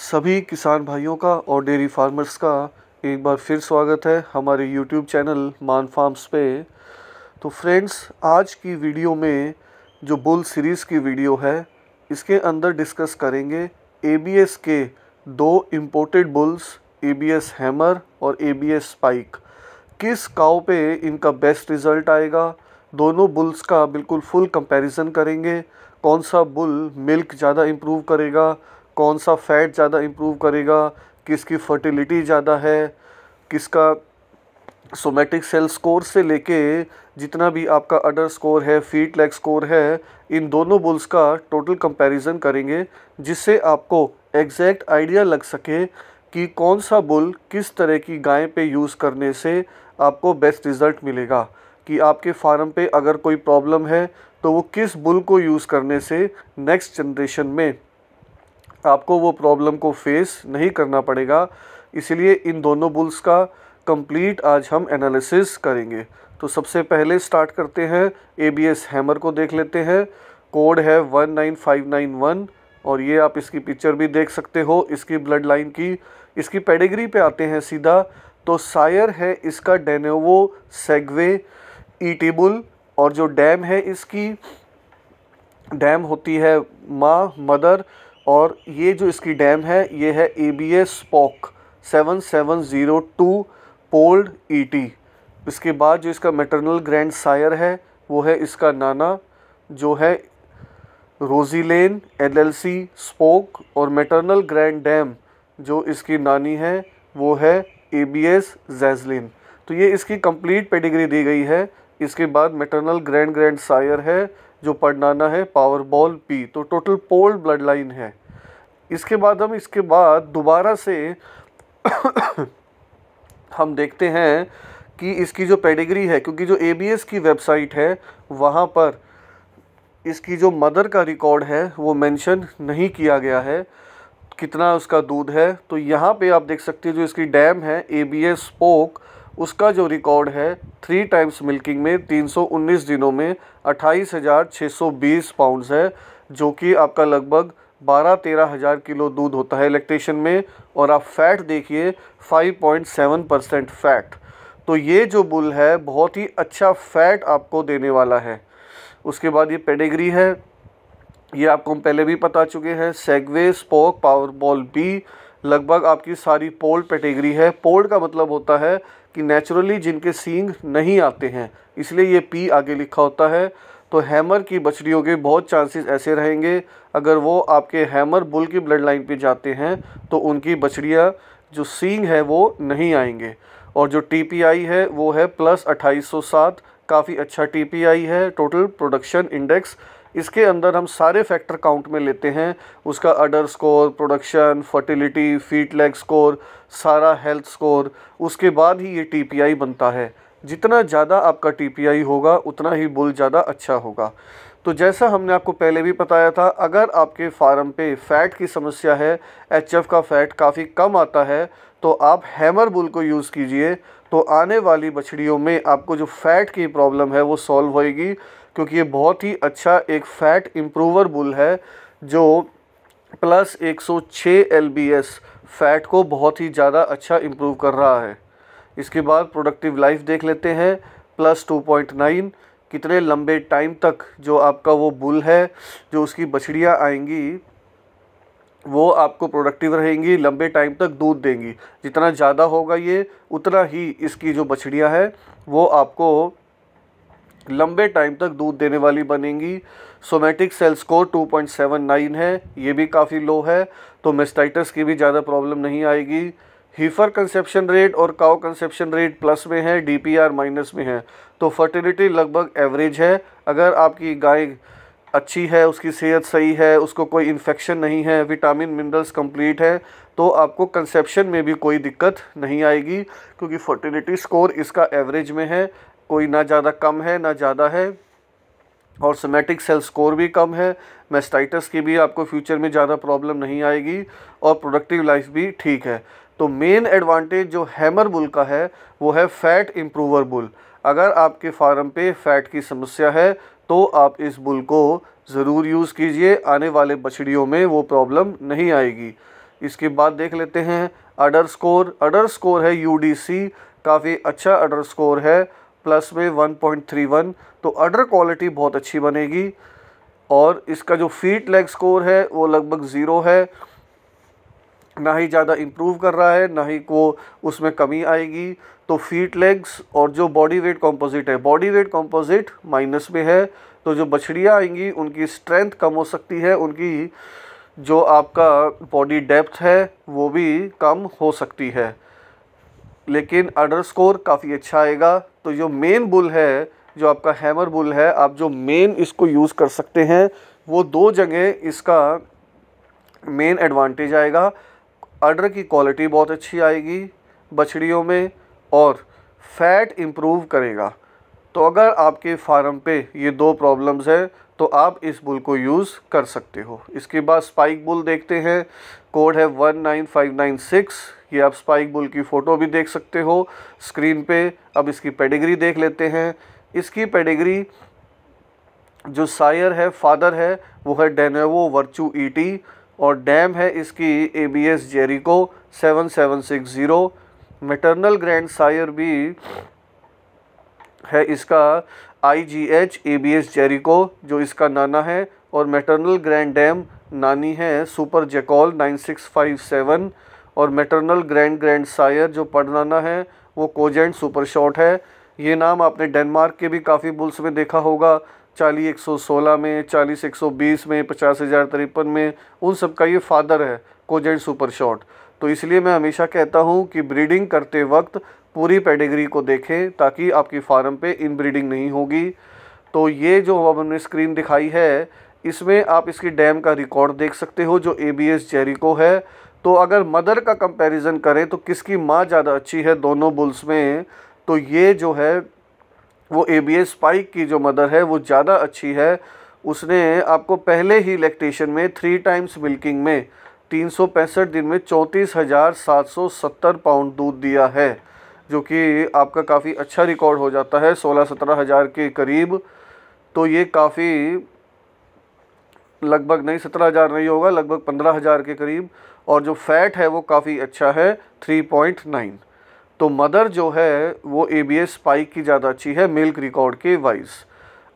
सभी किसान भाइयों का और डेयरी फार्मर्स का एक बार फिर स्वागत है हमारे YouTube चैनल मान फार्म्स पे तो फ्रेंड्स आज की वीडियो में जो बुल सीरीज़ की वीडियो है इसके अंदर डिस्कस करेंगे ए के दो इम्पोर्टेड बुल्स ए हैमर और ए स्पाइक किस काव पे इनका बेस्ट रिज़ल्ट आएगा दोनों बुल्स का बिल्कुल फुल कंपैरिजन करेंगे कौन सा बुल मिल्क ज़्यादा इम्प्रूव करेगा कौन सा फैट ज़्यादा इम्प्रूव करेगा किसकी फर्टिलिटी ज़्यादा है किसका सोमेटिक सेल स्कोर से लेके जितना भी आपका अडर स्कोर है फीट लेग स्कोर है इन दोनों बुल्स का टोटल कंपैरिजन करेंगे जिससे आपको एग्जैक्ट आइडिया लग सके कि कौन सा बुल किस तरह की गाय पे यूज़ करने से आपको बेस्ट रिज़ल्ट मिलेगा कि आपके फार्म पे अगर कोई प्रॉब्लम है तो वो किस बुल को यूज़ करने से नेक्स्ट जनरेशन में आपको वो प्रॉब्लम को फेस नहीं करना पड़ेगा इसलिए इन दोनों बुल्स का कंप्लीट आज हम एनालिसिस करेंगे तो सबसे पहले स्टार्ट करते हैं ए बी एस हैमर को देख लेते हैं कोड है one nine five nine one और ये आप इसकी पिक्चर भी देख सकते हो इसकी ब्लड लाइन की इसकी पेडिग्री पे आते हैं सीधा तो सायर है इसका डेनोवो सेगवे ईटिबुल और जो डैम है इसकी डैम होती है माँ मदर और ये जो इसकी डैम है ये है ए बी एस पॉक seven seven zero two polled E T इसके बाद जो इसका मेटरनल ग्रैंड सायर है वो है इसका नाना जो है Rosy lane L L C spoke और मेटरनल ग्रैंड डैम जो इसकी नानी है वो है ए बी एस जैजलिन तो ये इसकी कंप्लीट पेडिग्री दी गई है इसके बाद मेटरनल ग्रैंड ग्रैंड सायर है जो पढ़नाना है पावर बॉल पी तो टोटल पोल्ड ब्लड लाइन है इसके बाद हम इसके बाद दोबारा से हम देखते हैं कि इसकी जो पेडिग्री है क्योंकि जो ए की वेबसाइट है वहाँ पर इसकी जो मदर का रिकॉर्ड है वो मेंशन नहीं किया गया है कितना उसका दूध है तो यहाँ पे आप देख सकते हैं जो इसकी डैम है ए बी एस पोक उसका जो रिकॉर्ड है थ्री टाइम्स मिल्किंग में 319 दिनों में अट्ठाईस हज़ार छः सौ बीस पाउंड्स है जो कि आपका लगभग बारह तेरह हज़ार किलो दूध होता है इलेक्ट्रेशन में और आप फैट देखिए 5.7 परसेंट फैट तो ये जो बुल है बहुत ही अच्छा फैट आपको देने वाला है उसके बाद ये पेडेगरी है ये आपको हम पहले भी बता चुके हैं Segway spoke power ball B लगभग आपकी सारी पोल्ड कैटेगरी है पोल्ड का मतलब होता है कि नेचुरली जिनके सींग नहीं आते हैं इसलिए ये पी आगे लिखा होता है तो हैमर की बछड़ियों के बहुत चांसेस ऐसे रहेंगे अगर वो आपके हैमर बुल की ब्लड लाइन पर जाते हैं तो उनकी बछड़ियाँ जो सींग है वो नहीं आएंगे और जो टी है वो है प्लस अट्ठाईस काफ़ी अच्छा टी है टोटल प्रोडक्शन इंडेक्स इसके अंदर हम सारे फैक्टर काउंट में लेते हैं उसका udder score production fertility feet leg score सारा हेल्थ स्कोर उसके बाद ही ये टीपीआई बनता है जितना ज़्यादा आपका टीपीआई होगा उतना ही बुल ज़्यादा अच्छा होगा तो जैसा हमने आपको पहले भी बताया था अगर आपके फार्म पे फैट की समस्या है एच का फैट काफ़ी कम आता है तो आप हैमर बुल को यूज़ कीजिए तो आने वाली बछड़ियों में आपको जो फैट की प्रॉब्लम है वो सॉल्व होएगी क्योंकि ये बहुत ही अच्छा एक फैट इम्प्रूवर बुल है जो प्लस 106 एलबीएस फैट को बहुत ही ज़्यादा अच्छा इम्प्रूव कर रहा है इसके बाद प्रोडक्टिव लाइफ देख लेते हैं प्लस 2.9 कितने लंबे टाइम तक जो आपका वो बुल है जो उसकी बछड़ियाँ आएंगी वो आपको प्रोडक्टिव रहेंगी लंबे टाइम तक दूध देंगी जितना ज़्यादा होगा ये उतना ही इसकी जो बछड़ियाँ हैं वो आपको लंबे टाइम तक दूध देने वाली बनेंगी सोमेटिक सेल स्कोर 2.79 है ये भी काफ़ी लो है तो मेस्टाइटस की भी ज़्यादा प्रॉब्लम नहीं आएगी हीफर कंसेप्शन रेट और काओ कंसेप्शन रेट प्लस में है डी माइनस में है तो फर्टिलिटी लगभग एवरेज है अगर आपकी गाय अच्छी है उसकी सेहत सही है उसको कोई इन्फेक्शन नहीं है विटामिन मिनरल्स कंप्लीट है तो आपको कंसेप्शन में भी कोई दिक्कत नहीं आएगी क्योंकि फर्टिलिटी स्कोर इसका एवरेज में है कोई ना ज़्यादा कम है ना ज़्यादा है और सोमेटिक सेल स्कोर भी कम है मेस्टाइटस की भी आपको फ्यूचर में ज़्यादा प्रॉब्लम नहीं आएगी और प्रोडक्टिव लाइफ भी ठीक है तो मेन एडवांटेज जो हैमर बुल का है वो है फ़ैट इम्प्रूवर बुल अगर आपके फार्म पे फ़ैट की समस्या है तो आप इस बुल को ज़रूर यूज़ कीजिए आने वाले बछड़ियों में वो प्रॉब्लम नहीं आएगी इसके बाद देख लेते हैं अडर स्कोर अडर स्कोर है यू काफ़ी अच्छा अडर स्कोर है प्लस में 1.31 तो अडर क्वालिटी बहुत अच्छी बनेगी और इसका जो फीट लेग स्कोर है वो लगभग ज़ीरो है ना ही ज़्यादा इम्प्रूव कर रहा है ना ही को उसमें कमी आएगी तो फीट लेग्स और जो बॉडी वेट कॉम्पोजिट है बॉडी वेट कॉम्पोजिट माइनस में है तो जो बछड़ियाँ आएंगी उनकी स्ट्रेंथ कम हो सकती है उनकी जो आपका बॉडी डेप्थ है वो भी कम हो सकती है लेकिन अडर स्कोर काफ़ी अच्छा आएगा तो जो मेन बुल है जो आपका हैमर बुल है आप जो मेन इसको यूज़ कर सकते हैं वो दो जगह इसका मेन एडवांटेज आएगा अर्डर की क्वालिटी बहुत अच्छी आएगी बछड़ियों में और फैट इम्प्रूव करेगा तो अगर आपके फार्म पे ये दो प्रॉब्लम्स हैं तो आप इस बुल को यूज़ कर सकते हो इसके बाद स्पाइक बुल देखते हैं कोड है one nine five nine six ये आप स्पाइक बुल की फ़ोटो भी देख सकते हो स्क्रीन पे अब इसकी पेडिग्री देख लेते हैं इसकी पेडिग्री जो सायर है फादर है वो है Denovo virtue E T dam है इसकी A B S Jericho seven seven six zero maternal grand sire भी है इसका I G H A B S Jericho जो इसका नाना है और मेटरनल ग्रैंड डैम नानी है सुपर जेकॉल नाइन सिक्स फाइव सेवन और मेटरनल ग्रैंड ग्रैंड सायर जो पड़नाना है वो कोजेंट सुपर शॉट है ये नाम आपने डेनमार्क के भी काफ़ी बुल्स में देखा होगा चालीस एक सौ सोलह में चालीस एक सौ बीस में पचास हज़ार तिरपन में उन सब का ये फादर है कोजेंट सुपर शॉट तो इसलिए मैं हमेशा कहता हूँ कि ब्रीडिंग करते वक्त पूरी पेडिग्री को देखें ताकि आपकी फार्म पे इनब्रीडिंग नहीं होगी तो ये जो अब हमने स्क्रीन दिखाई है इसमें आप इसकी डैम का रिकॉर्ड देख सकते हो जो ए बी एस जेरिको है तो अगर मदर का कंपैरिजन करें तो किसकी माँ ज़्यादा अच्छी है दोनों बुल्स में तो ये जो है वो ए बी एस स्पाइक की जो मदर है वो ज़्यादा अच्छी है उसने आपको पहले ही इलेक्टेशन में थ्री टाइम्स मिल्किंग में तीन दिन में चौंतीस हज़ार सात सौ सत्तर पाउंड दूध दिया है जो कि आपका काफ़ी अच्छा रिकॉर्ड हो जाता है सोलह सत्रह हज़ार के करीब तो ये काफ़ी लगभग नहीं सत्रह हज़ार नहीं होगा लगभग पंद्रह हज़ार के करीब और जो फैट है वो काफ़ी अच्छा है थ्री पॉइंट नाइन तो मदर जो है वो ए बी एस स्पाइक की ज़्यादा अच्छी है मिल्क रिकॉर्ड के वाइज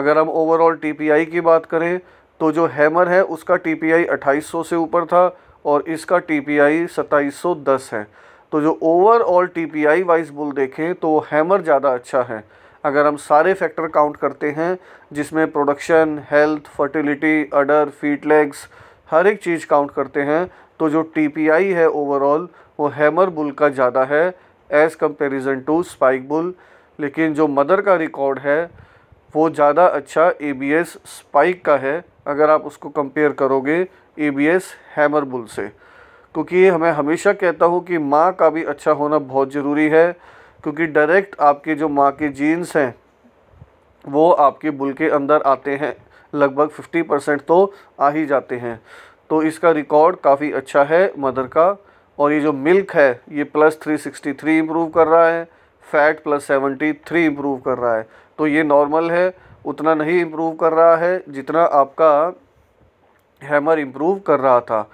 अगर हम ओवरऑल टी पी आई की बात करें तो जो हैमर है उसका टी पी आई अट्ठाईस सौ से ऊपर था और इसका टी पी आई सत्ताईस सौ दस है तो जो overall T P I wise bull देखें तो हैमर ज़्यादा अच्छा है अगर हम सारे फैक्टर काउंट करते हैं जिसमें production health fertility udder feet legs हर एक चीज़ काउंट करते हैं तो जो टी पी आई है ओवरऑल वो हैमर बुल का ज़्यादा है as comparison to spike bull लेकिन जो मदर का रिकॉर्ड है वो ज़्यादा अच्छा ए बी एस स्पाइक का है अगर आप उसको कंपेयर करोगे A B S hammer bull से क्योंकि हमें हमेशा कहता हूँ कि माँ का भी अच्छा होना बहुत ज़रूरी है क्योंकि डायरेक्ट आपके जो माँ के जीन्स हैं वो आपके बुल के अंदर आते हैं लगभग 50 परसेंट तो आ ही जाते हैं तो इसका रिकॉर्ड काफ़ी अच्छा है मदर का और ये जो मिल्क है ये प्लस 363 इंप्रूव कर रहा है फैट प्लस 73 इंप्रूव कर रहा है तो ये नॉर्मल है उतना नहीं इंप्रूव कर रहा है जितना आपका हैमर इंप्रूव कर रहा था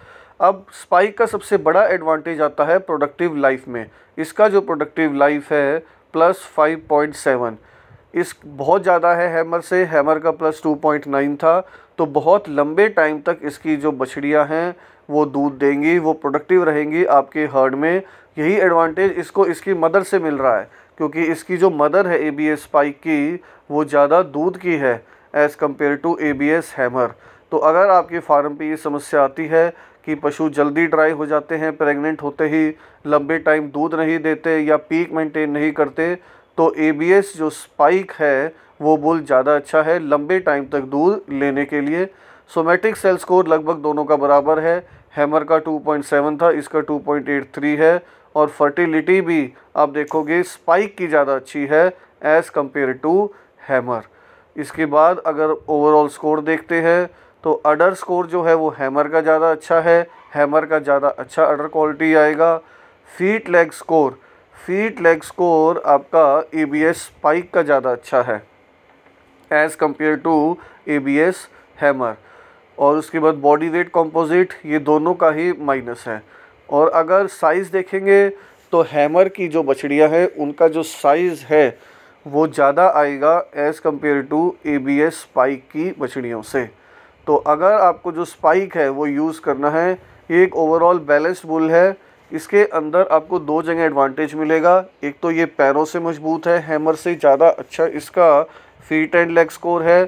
अब स्पाइक का सबसे बड़ा एडवांटेज आता है प्रोडक्टिव लाइफ में इसका जो प्रोडक्टिव लाइफ है प्लस फाइव पॉइंट सेवन इस बहुत ज़्यादा है हैमर से हैमर का प्लस टू पॉइंट नाइन था तो बहुत लंबे टाइम तक इसकी जो बछड़ियाँ हैं वो दूध देंगी वो प्रोडक्टिव रहेंगी आपके हर्ड में यही एडवांटेज इसको इसकी मदर से मिल रहा है क्योंकि इसकी जो मदर है ए बी एस स्पाइक की वो ज़्यादा दूध की है as compare to A B S hammer तो अगर आपके फार्म पे ये समस्या आती है कि पशु जल्दी ड्राई हो जाते हैं प्रेग्नेंट होते ही लंबे टाइम दूध नहीं देते या पीक मेंटेन नहीं करते तो ए जो स्पाइक है वो बुल ज़्यादा अच्छा है लंबे टाइम तक दूध लेने के लिए सोमेटिक सेल स्कोर लगभग दोनों का बराबर है हैमर का 2.7 था इसका 2.83 है और फर्टिलिटी भी आप देखोगे स्पाइक की ज़्यादा अच्छी है एज़ कम्पेयर टू हैमर इसके बाद अगर ओवरऑल स्कोर देखते हैं तो अडर स्कोर जो है वो हैमर का ज़्यादा अच्छा है हैमर का ज़्यादा अच्छा अडर क्वालिटी आएगा feet leg score feet leg score आपका ए बी एस पाइक का ज़्यादा अच्छा है as compare to A B S hammer और उसके बाद बॉडी वेट कॉम्पोजिट ये दोनों का ही माइनस है और अगर साइज़ देखेंगे तो हैमर की जो बछड़ियाँ हैं उनका जो साइज़ है वो ज़्यादा आएगा as compare to A B S spike की बछड़ियों से तो अगर आपको जो स्पाइक है वो यूज़ करना है ये एक ओवरऑल बैलेंस्ड बुल है इसके अंदर आपको दो जगह एडवांटेज मिलेगा एक तो ये पैरों से मजबूत है हैमर से ज़्यादा अच्छा इसका फीट एंड लेग स्कोर है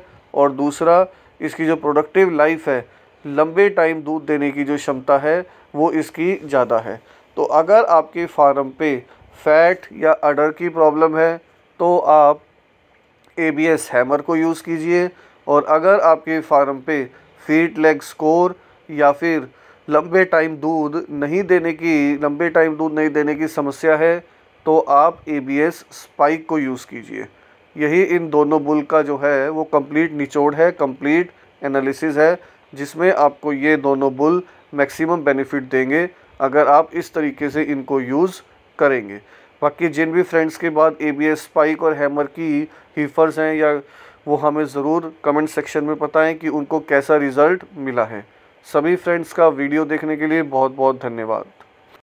और दूसरा इसकी जो प्रोडक्टिव लाइफ है लंबे टाइम दूध देने की जो क्षमता है वो इसकी ज़्यादा है तो अगर आपके फार्म पे फैट या अडर की प्रॉब्लम है तो आप ए बी एस हैमर को यूज़ कीजिए और अगर आपके फार्म पे फीट लेग स्कोर या फिर लंबे टाइम दूध नहीं देने की लंबे टाइम दूध नहीं देने की समस्या है तो आप ए बी एस स्पाइक को यूज़ कीजिए यही इन दोनों बुल का जो है वो कंप्लीट निचोड़ है कंप्लीट एनालिसिस है जिसमें आपको ये दोनों बुल मैक्सिमम बेनिफिट देंगे अगर आप इस तरीके से इनको यूज़ करेंगे बाकी जिन भी फ्रेंड्स के बाद ए बी एस स्पाइक और हैमर की हीफर्स हैं या वो हमें ज़रूर कमेंट सेक्शन में बताएं कि उनको कैसा रिज़ल्ट मिला है सभी फ्रेंड्स का वीडियो देखने के लिए बहुत बहुत धन्यवाद